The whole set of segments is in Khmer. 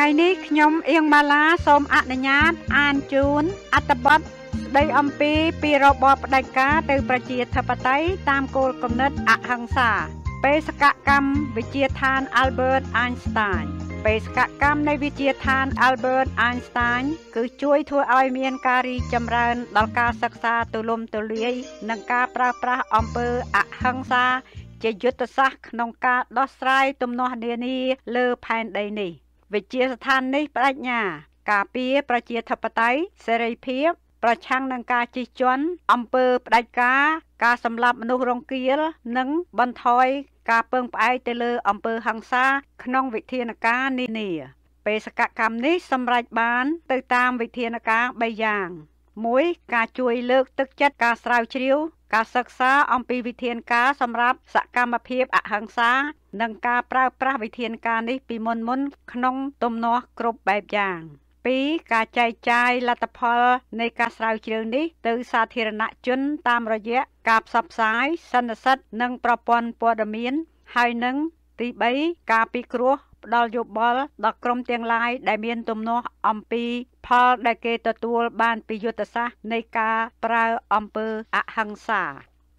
ថ្ងៃនេះខ្ញុំអៀងម៉ាឡាសូមអនុញ្ញាតអានជូនអត្ថបទស្ដីអំពីពីរបបផ្ដាច់ការទៅប្រជាធិបតេយ្យតាមគោលគំនិតអហិង្សាបេសកកម្មវិជាឋាន Albert Einstein បេសកកម្មនៃវិជាឋាន Albert Einstein គឺជួយធ្វើឲ្យមានការរីចម្រើនដល់ការសិក្សាទូលំទូលាយនិងការប្រើប្រាស់អំពើអហិង្សាជាយុទ្ធសាស្ត្រក្នុងការដោះស្រាយទំនាស់នានាលើផែនដីនេះ។វិជាស្ថាននេះបដិញ្ញា ការពារប្រជាធិបតេយ្យសេរីភាព ប្រឆាំងនឹងការជិះជាន់អំពើផ្ដាច់ការការសម្លាប់មនុស្សរងគាលនិង បន្ថយការពឹងផ្អែកទៅលើអំពើហិង្សាក្នុងវិធានការនានាបេសកកម្មនេះសម្រេចបានទៅតាមវិធានការ3យ៉ាង1ការជួយលើកទឹកចិត្តការស្រាវជ្រាវ ការសិក្សាអំពីវិធានការសម្រាប់សកម្មភាពអហិង្សានិងការប្រើប្រាស់វិធានការនេះពីមុនមុនក្នុងទំនាស់គ្រប់បែបយ៉ាង2ការចែកចាយលទ្ធផលនៃការស្រាវជ្រាវនេះទៅសាធារណជនតាមរយៈការផ្សព្វផ្សាយសន្និសិទនិងប្រព័ន្ធព័ត៌មាន ហើយនឹងទី3ការពិគ្រោះផ្ដល់យោបល់ដល់ក្រុមទាំងឡាយដែល មាន ទំនាស់អំពីផលដែលគេទទួលបានពីយុទ្ធសាស្ត្រនៃការប្រើអំពើអហិង្សា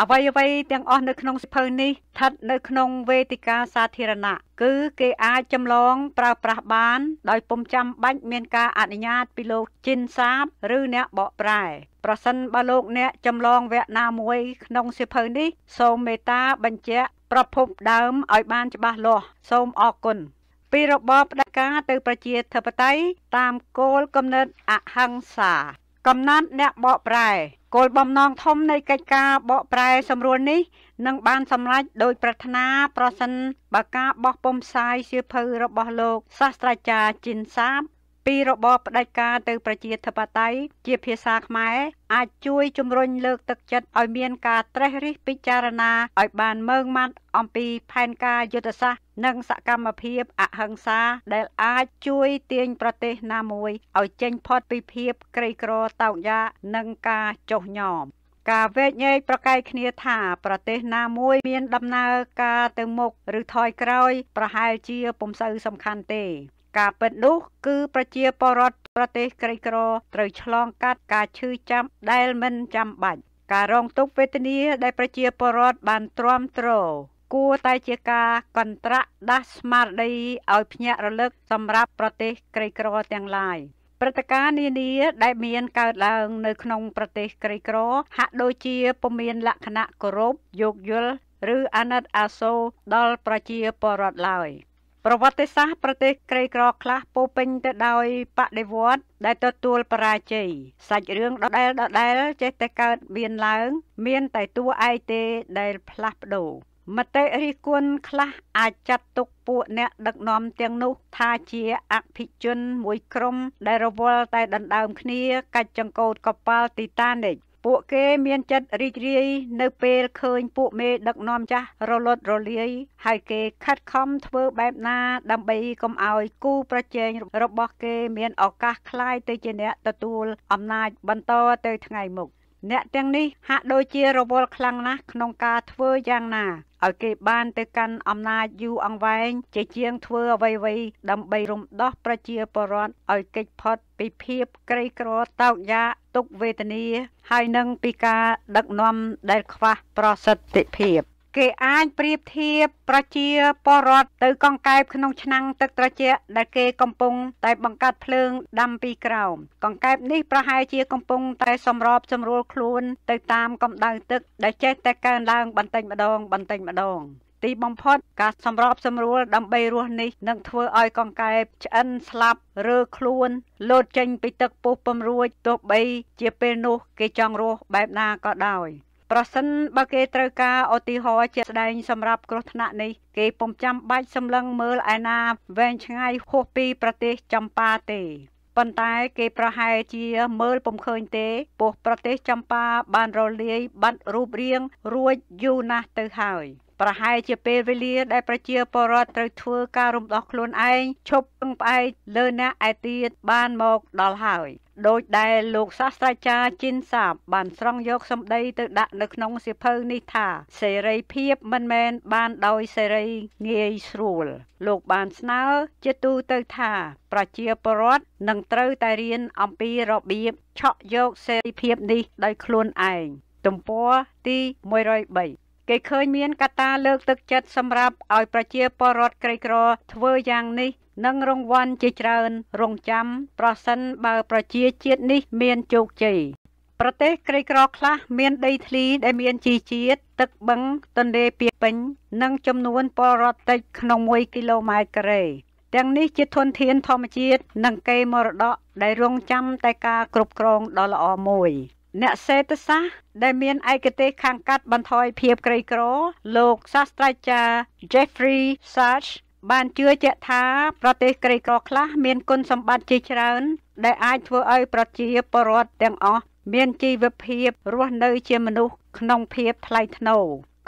អ្វីអ្វីទាំងអស់នៅក្នុងសិភៅនេះស្ថិតនៅក្នុងវេទិកាសាធារណៈគឺគេអាចចម្លង ប្រើប្រាស់បាន ដោយពុំចាំបាច់មានការអនុញ្ញាត ពីលោកជិនសាបឬអ្នកបកប្រែ ប្រសិនបើលោកអ្នកចម្លងវគ្គណាមួយ ក្នុងសិភៅនេះ សូមមេត្តាបញ្ជាក់ប្រភពដើមឲ្យបានច្បាស់លាស់សូមអរគុណពីរបបផ្ដាច់ការទៅប្រជាធិបតេយ្យតាមគោលគំនិតអហិង្សា កំណត់អ្នកបកប្រែគោលបំណងធំនៃកិច្ចការបកប្រែសម្រួលនេះនឹងបានសម្រេចដោយប្រាថ្នាប្រសិនបើការបោះពុំផ្សាយសៀវភៅរបស់លោកសាស្ត្រាចារ្យជីនសាបពីរបបផ្ដាច់ការទៅប្រជាធិបតេយ្យជាភាសាខ្មែរអាចជួយជំរុញលើកទឹកចិត្តឲ្យមានការត្រេះរិះពិចារណាឲ្យបានម៉ឺងម៉ាត់អំពីផែនការយុទ្ធសាស្ត្រនិងសកម្មភាពអហិង្សាដែលអាចជួយទាញប្រទេសណាមួយឲ្យចេញផុតពីភាពក្រីក្រតោកយ៉ានិងការចោះញោមការវែកញែកប្រកែកគ្នាថាប្រទេសណាមួយមានដំណើរការទៅមុខឬថយក្រោយប្រហែលជាពុំសូវសំខាន់ទេការពិតនោះគឺប្រជាពលរដ្ឋប្រទេសក្រីក្រត្រូវឆ្លងកាត់ការឈឺចាប់ដែលមិនចាំបាច់ការរងទុក្ខវេទនាដែលប្រជាពលរដ្ឋបានទ្រាំទ្រគួរតែជាការកន្ត្រាក់ដាស់ស្មារតីឲ្យភ្ញាក់រលឹកសម្រាប់ប្រទេសក្រីក្រទាំងឡាយព្រឹត្តិការណ៍នានាដែលមានកើតឡើងនៅក្នុងប្រទេសក្រីក្រហាក់ដូចជាពុំមានលក្ខណៈគោរពយោគយល់ឬអាណិតអាសូរដល់ប្រជាពលរដ្ឋឡើយ។ប្រវត្តិសាស្ត្រប្រទេសក្រីក្រខ្លះពោពេញទៅដោយបដិវត្ត ដែលទទួលបរាជ័យសាច់រឿងដដែលដដែលចេះតែកើតមានឡើង មានតែតួឯកទេដែលផ្លាស់ប្ដូរមតិរិះគន់ខ្លះអាចចាត់ទុកពួកអ្នកដឹកនាំទាំងនោះថាជាអភិជនមួយក្រុមដែលរវល់តែដណ្ដើមគ្នាកាច់ចង្កូតកប៉ាល់ Titanic ពួកគេ មានចិត្តរីករាយនៅពេលឃើញពួកមេ ដឹកនាំចាស់រលត់រលាយហើយគេ ខិតខំធ្វើបែបណា ដើម្បីកុំឲ្យ គូប្រជែងរបស់គេមានឱកាសคล้ายទៅជាអ្នកទទួល អំណាចបន្តទៅថ្ងៃមុខអ្នកទាំងនេះហាក់ដូចជារវល់ខ្លាំងណាស់ក្នុងការធ្វើយ៉ាងណាឲ្យគេបានទៅកាន់អំណាចយូរអង្វែងជាជាងធ្វើអ្វីៗដើម្បីរំដោះប្រជាពលរដ្ឋឲ្យគេចផុតពីភាពក្រីក្រតោកយ៉ាកទុក្ខវេទនាហើយនឹងពីការដឹកនាំដែលខ្វះប្រសិទ្ធភាព។គេអាចប្រៀបធៀបប្រជាពលរដ្ឋទៅកង្កែបក្នុងឆ្នាំងទឹកត្រជាក់ដែលគេកំពុងតែបង្កើតភ្លើងដាំពីក្រោមកង្កែបនេះប្រហែលជាកំពុងតែសម្របសម្រួលខ្លួនទៅតាមកម្ដៅទឹកដែលចេះតែកើនឡើងបន្តិចម្ដងបន្តិចម្ដង ទីបំផុតការសម្របសម្រួលដើម្បីរស់នេះនឹងធ្វើឲ្យកង្កែបឆ្អិនស្លាប់រើខ្លួនលោតចេញពីទឹកពុះពំរួចទោះបី ជាពេលនោះគេចង់រស់បែបណាក៏ដោយប្រសិនបើគេត្រូវការឧទាហរណ៍ជាក់ស្ដែងសម្រាប់គ្រោះថ្នាក់នេះ គេពុំចាំបាច់សម្លឹងមើលឯណាវែងឆ្ងាយហួសពី ប្រទេសចម្ប៉ាទេប៉ុន្តែគេប្រហែលជាមើលពុំឃើញទេ ពោះប្រទេសចម្ប៉ាបានរលាយបាត់រូបរាងរួចយូរណាស់ទៅហើយប្រហែលជាពេលវេលាដែលប្រជាពលរដ្ឋត្រូវធ្វើការរំដោះខ្លួនឯងឈប់ពឹងផ្អែកលើអ្នកឯទៀតបានមកដល់ហើយដោយដែលលោកសាស្ត្រាចារ្យជីនសាបបានស្រង់យកសម្ដីទៅដាក់នៅក្នុងសៀវភៅនេះថាសេរីភាពមិនមែនបានដោយសេរីងាយស្រួលលោកបានស្នើជាទូទៅថាប្រជាពលរដ្ឋនឹងត្រូវតែរៀនអំពីរបៀបឆក់យកសេរីភាពនេះដោយខ្លួនឯងទំព័រទី103គេឃើញមានកត្តាលើកទឹកចិត្តសម្រាប់ឲ្យប្រជាពលរដ្ឋក្រីក្រ ធ្វើយ៉ាងនេះនិងរង្វាន់ជាច្រើន រងចាំ ប្រសិនបើប្រជាជាតិនេះមានជោគជ័យប្រទេសក្រីក្រខ្លះមាន ដីធ្លីដែលមានជីជាតិទឹកបឹងទន្លេពាពេញនិងចំនួនពលរដ្ឋតិចក្នុង1គីឡូម៉ែត្រការ៉េទាំងនេះជាធនធានធម្មជាតិនិងកេរមរតកដែលរងចាំតែការគ្រប់គ្រងដ៏ល្អមួយអ្នកសេដ្ឋសាស្ត្រដែលមានឯកទេសខាងកាត់បន្ថយភាពក្រីក្រលោកសាស្ត្រាចារ្យ Jeffrey Sachs បានជឿជាក់ថាប្រទេសក្រីក្រខ្លះ មានគុណសម្បត្តិជាច្រើន ដែល អាចធ្វើឲ្យប្រជាពលរដ្ឋទាំងអស់មានជីវភាពរស់នៅជាមនុស្សក្នុងភាពថ្លៃថ្នូរ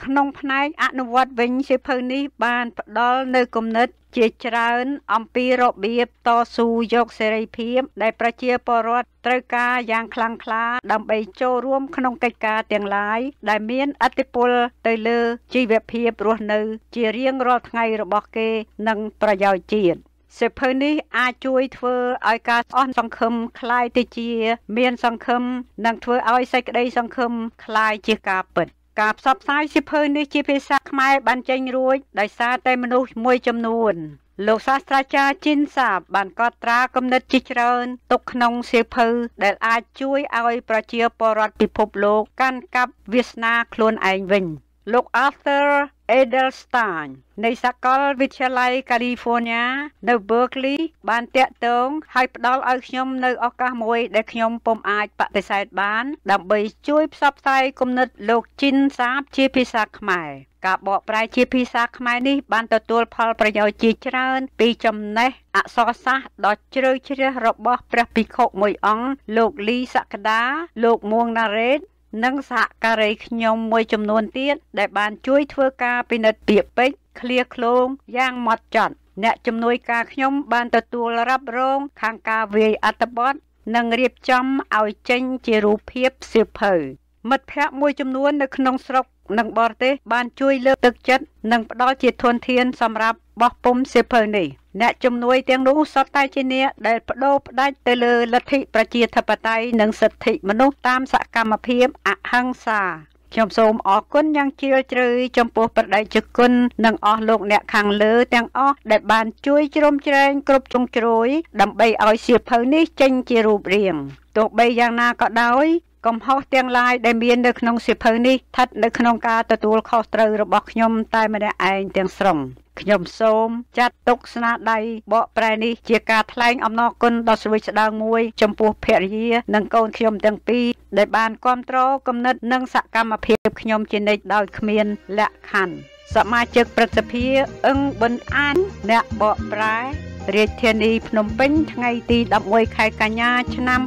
ក្នុងផ្នែកអនុវត្តវិញសៀវភៅនេះបានផ្ដល់នៅគំនិតជាច្រើនអំពីរបៀបតស៊ូយកសេរីភាពដែលប្រជាពលរដ្ឋត្រូវការយ៉ាងខ្លាំងក្លាដើម្បីចូលរួមក្នុងកិច្ចការទាំងឡាយដែលមានឥទ្ធិពលទៅលើជីវភាពរស់នៅជារៀងរាល់ថ្ងៃរបស់គេនិងប្រយោជន៍ជាតិសិភៅនេះអាចជួយធ្វើឲ្យការអស់សង្ឃឹមคลายទៅជាមានសង្ឃឹមនិងធ្វើឲ្យសេចក្តីសង្ឃឹមคลายជាការពិតការផ្សព្វផ្សាយសៀវភៅនេះជាភាសាខ្មែរបានចេញរួចដោយសារតែមនុស្សមួយចំនួន លោកសាស្ត្រាចារ្យជីនសាបបានកត់ត្រាគំនិតជាច្រើនទុកក្នុងសៀវភៅដែលអាចជួយឲ្យប្រជាពលរដ្ឋពិភពលោកកាន់កាប់វាសនាខ្លួនឯងវិញ។លោក Arthur Edelstein នៃសាកលវិទ្យាល័យ California នៅ Berkeley បានតាក់ទងហើយផ្ដល់ឲ្យខ្ញុំនៅឱកាសមួយ ដែលខ្ញុំពុំអាចបដិសេធបាន ដើម្បីជួយ ផ្សព្វផ្សាយគំនិតលោកជីនសាប ជាភាសាខ្មែរការបកប្រែជាភាសាខ្មែរនេះបានទទួល ផលប្រយោជន៍ជាច្រើន ពីចំណេះអក្សរសាស្ត្រដ៏ជ្រៅជ្រះរបស់ព្រះភិក្ខុមួយអង្គលោកលីសក្តាលោកមួងណារ៉េតនិងសហការីខ្ញុំមួយចំនួនទៀតដែល បានជួយធ្វើការពិនិត្យពាក្យពេចន៍ឃ្លាឃ្លោងយ៉ាងម៉ត់ចត់អ្នកជំនួយការខ្ញុំ បានទទួលរ៉ាប់រងខាងការវាយអត្ថបទនិងរៀបចំឲ្យចេញជារូបភាពសៀវភៅមិត្តភ័ក្តិមួយចំនួននៅក្នុងស្រុក និងបរទេសបានជួយលើកទឹកចិត្តនិងផ្ដល់ជាធនធានសម្រាប់បោះពុំសៀវភៅនេះអ្នកជំនួយទាំងនោះសុទ្ធតែជាអ្នកដែលបដូរផ្ដាច់ទៅលើលទ្ធិប្រជាធិបតេយ្យនិងសិទ្ធិមនុស្សតាមសកម្មភាពអហិង្សាខ្ញុំសូមអរគុណយ៉ាងជ្រាលជ្រៅចំពោះប្រដេជគុណនិងអស់លោកអ្នកខាងលើទាំងអស់ដែលបានជួយជ្រោមជ្រែងគ្រប់ជ្រុងជ្រោយដើម្បីឲ្យសៀវភៅនេះចេញជារូបរាងទោះបីយ៉ាងណាក៏ដោយកំហុសទាំងឡាយដែលមាននៅក្នុងសៀវភៅនេះស្ថិតនៅក្នុងការទទួលខុសត្រូវរបស់ខ្ញុំតែម្នាក់ឯងទាំងស្រុងខ្ញុំសូមចាត់ទុកស្នាដៃបកប្រែនេះជាការថ្លែងអំណរគុណដល់ស្វីស្ដាងមួយចំពោះភរិយានិងកូនខ្ញុំទាំងពីរដែលបានគ្រប់គ្រងគំនិតនិងសកម្មភាពខ្ញុំជានិច្ចដោយគ្មានលក្ខខណ្ឌសមាជិកប្រសិទ្ធិអឹងប៊ុនអានអ្នកបកប្រែរាជធានី ភ្នំពេញថ្ងៃទី11ខែកញ្ញាឆ្នាំ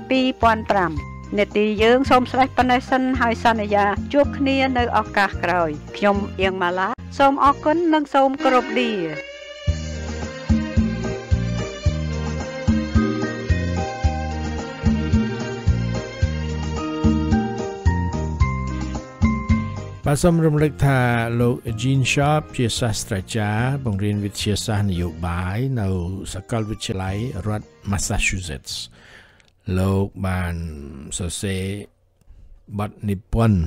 2005នេតិយើងសូមស្លេះប៉ុណ្ណេះសិនហើយសន្យា ជួបគ្នានៅឱកាសក្រោយខ្ញុំអៀងម៉ាឡាសូមអរគុណនិងសូមគោរពលាបាទសូមរំលឹកថាលោក Gene Sharp ជាសាស្ត្រាចារ្យបង្រៀនវិទ្យាសាស្ត្រនយោបាយ នៅសាកលវិទ្យាល័យរដ្ឋ Massachusetts លោកបានសរសេរបទនិពន្ធ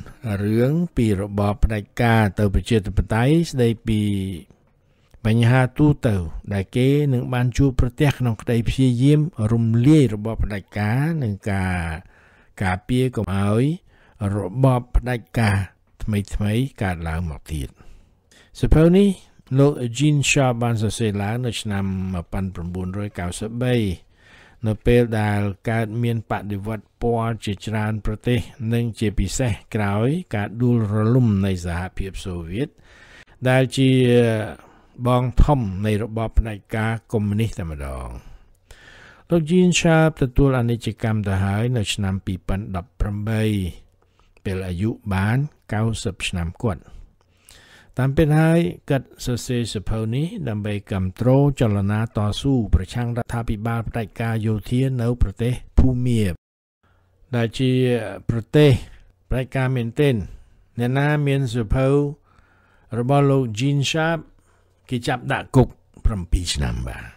រឿងពីរបបផ្ដាច់ការទៅប្រជាធិបតេយ្យស្ដីពីបញ្ហាទូទៅដែលគេនឹងបានជួបប្រទះក្នុងក្តីព្យាយាមរំលាយរបបផ្ដាច់ការនិងការការពារកុំឲ្យរបបផ្ដាច់ការ ថ្មីថ្មីកើតឡើងមកទៀតសៀវភៅនេះ លោក Eugene Shaw បានសរសេរឡើងនៅឆ្នាំ1993នៅពេលដែលកើតមានបដិវត្តពណ៌ជាច្រើនប្រទេសនិងជាពិសេសក្រោយការដួលរលំនៃសហភាពសូវៀតដែលជាបងធំនៃរបបផ្ដាច់ការកុម្មុយនីសតែម្ដង លោកជីនឆាបទទួលអនិច្ចកម្មទៅហើយនៅឆ្នាំ2018ពេលអាយុបាន90ឆ្នាំគាត់តាមពិតហើយកាត់សរសេរសភៅនេះដើម្បីគ្រប់គ្រងចលនាតស៊ូប្រឆាំងរដ្ឋាភិបាលផ្ដាច់ការយោធានៅ ប្រទេសភូមា ដែលជាប្រទេសផ្ដាច់ការមែនទែនអ្នកណាមានសភៅរបស់លោក Jean Sharp គេចាប់ដាក់គុក7ឆ្នាំបាទ